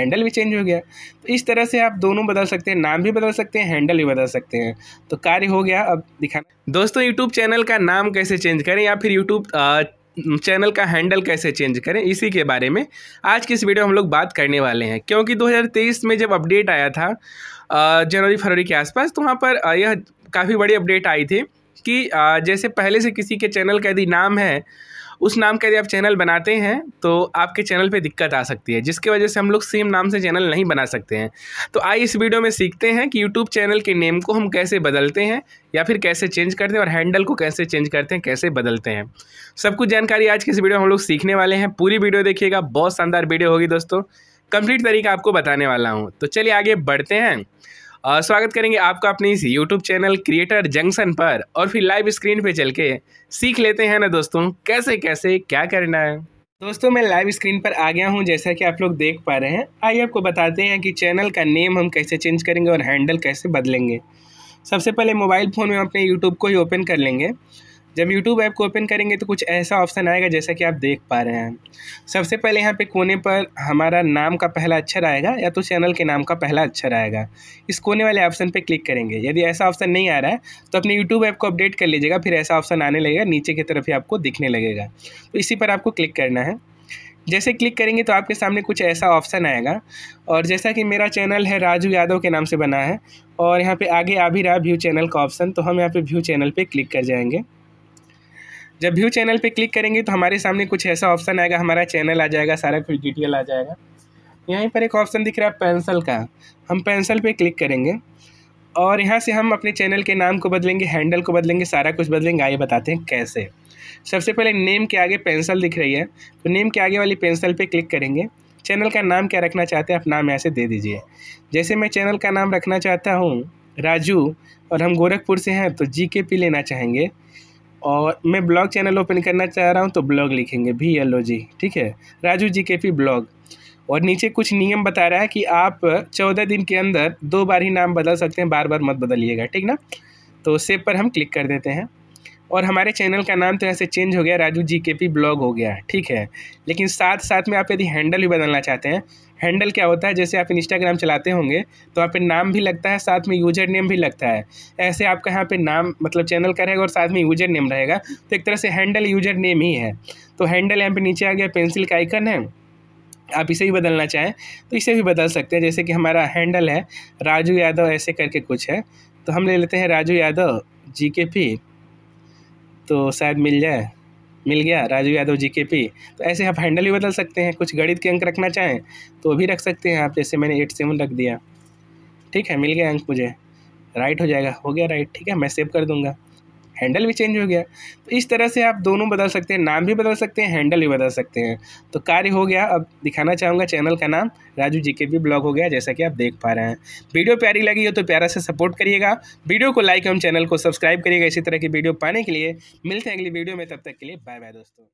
handle भी change हो गया तो इस तरह से आप दोनों बदल सकते हैं नाम भी बदल सकते हैं हैंडल भी बदल सकते हैं तो कार्य हो गया अब दिखाना दोस्तों यूट्यूब चैनल का नाम कैसे चेंज करें या फिर यूट्यूब चैनल का हैंडल कैसे चेंज करें इसी के बारे में आज की इस वीडियो हम लोग बात करने वाले हैं क्योंकि 2023 में जब अपडेट आया था जनवरी फरवरी के आसपास तो वहाँ पर यह काफ़ी बड़ी अपडेट आई थी कि जैसे पहले से किसी के चैनल का यदि नाम है उस नाम का यदि आप चैनल बनाते हैं तो आपके चैनल पे दिक्कत आ सकती है जिसके वजह से हम लोग सेम नाम से चैनल नहीं बना सकते हैं तो आइए इस वीडियो में सीखते हैं कि यूट्यूब चैनल के नेम को हम कैसे बदलते हैं या फिर कैसे चेंज करते हैं और हैंडल को कैसे चेंज करते हैं कैसे बदलते हैं सब कुछ जानकारी आज की इस वीडियो में हम लोग सीखने वाले हैं पूरी वीडियो देखिएगा बहुत शानदार वीडियो होगी दोस्तों कंप्लीट तरीका आपको बताने वाला हूँ तो चलिए आगे बढ़ते हैं स्वागत करेंगे आपका अपनी इस यूट्यूब चैनल क्रिएटर जंक्शन पर और फिर लाइव स्क्रीन पे चल के सीख लेते हैं ना दोस्तों कैसे कैसे क्या करना है दोस्तों मैं लाइव स्क्रीन पर आ गया हूं जैसा कि आप लोग देख पा रहे हैं आइए आपको बताते हैं कि चैनल का नेम हम कैसे चेंज करेंगे और हैंडल कैसे बदलेंगे सबसे पहले मोबाइल फ़ोन में अपने यूट्यूब को ही ओपन कर लेंगे जब YouTube ऐप को ओपन करेंगे तो कुछ ऐसा ऑप्शन आएगा जैसा कि आप देख पा रहे हैं सबसे पहले यहाँ पे कोने पर हमारा नाम का पहला अक्षर आएगा या तो चैनल के नाम का पहला अक्षर आएगा इस कोने वाले ऑप्शन पे क्लिक करेंगे यदि ऐसा ऑप्शन नहीं आ रहा है तो अपने यूट्यूब ऐप को अपडेट कर लीजिएगा फिर ऐसा ऑप्शन आने लगेगा नीचे की तरफ ही आपको दिखने लगेगा तो इसी पर आपको क्लिक करना है जैसे क्लिक करेंगे तो आपके सामने कुछ ऐसा ऑप्शन आएगा और जैसा कि मेरा चैनल है राजू यादव के नाम से बना है और यहाँ पर आगे आ भी रहा व्यू चैनल का ऑप्शन तो हम यहाँ पर व्यू चैनल पर क्लिक कर जाएँगे जब व्यू चैनल पे क्लिक करेंगे तो हमारे सामने कुछ ऐसा ऑप्शन आएगा हमारा चैनल आ जाएगा सारा कुछ डिटेल आ जाएगा यहीं पर एक ऑप्शन दिख रहा है पेंसिल का हम पेंसिल पे क्लिक करेंगे और यहाँ से हम अपने चैनल के नाम को बदलेंगे हैंडल को बदलेंगे सारा कुछ बदलेंगे आइए बताते हैं कैसे सबसे पहले नेम के आगे पेंसिल दिख रही है तो नेम के आगे वाली पेंसिल पर क्लिक करेंगे चैनल का नाम क्या रखना चाहते हैं आप नाम ऐसे दे दीजिए जैसे मैं चैनल का नाम रखना चाहता हूँ राजू और हम गोरखपुर से हैं तो जी के पी लेना चाहेंगे और मैं ब्लॉग चैनल ओपन करना चाह रहा हूँ तो ब्लॉग लिखेंगे भी एल ओ जी ठीक है राजू जी के पी ब्लॉग और नीचे कुछ नियम बता रहा है कि आप चौदह दिन के अंदर दो बार ही नाम बदल सकते हैं बार बार मत बदलिएगा ठीक ना तो सेब पर हम क्लिक कर देते हैं और हमारे चैनल का नाम तो ऐसे चेंज हो गया राजू जी के पी ब्लॉग हो गया ठीक है लेकिन साथ साथ में आप यदि हैंडल भी बदलना चाहते हैं हैंडल क्या होता है जैसे आप इंस्टाग्राम चलाते होंगे तो आप नाम भी लगता है साथ में यूजर नेम भी लगता है ऐसे आपका यहाँ पे नाम मतलब चैनल का रहेगा और साथ में यूजर नेम रहेगा तो एक तरह से हैंडल यूजर नेम ही है तो हैंडल यहाँ पर नीचे आ गया पेंसिल का आइकन है आप इसे भी बदलना चाहें तो इसे भी बदल सकते हैं जैसे कि हमारा हैंडल है राजू यादव ऐसे करके कुछ है तो हम ले लेते हैं राजू यादव जी के पी तो शायद मिल जाए मिल गया राजू यादव जी के पी तो ऐसे आप हैंडल भी बदल सकते हैं कुछ गणित के अंक रखना चाहें तो भी रख सकते हैं आप जैसे मैंने एट सेवन रख दिया ठीक है मिल गया अंक मुझे राइट हो जाएगा हो गया राइट ठीक है मैं सेव कर दूंगा हैंडल भी चेंज हो गया तो इस तरह से आप दोनों बदल सकते हैं नाम भी बदल सकते हैं हैंडल भी बदल सकते हैं तो कार्य हो गया अब दिखाना चाहूँगा चैनल का नाम राजू जी के भी ब्लॉग हो गया जैसा कि आप देख पा रहे हैं वीडियो प्यारी लगी हो तो प्यारा से सपोर्ट करिएगा वीडियो को लाइक एवं चैनल को सब्सक्राइब करिएगा इसी तरह की वीडियो पाने के लिए मिलते हैं अगली वीडियो में तब तक के लिए बाय बाय दोस्तों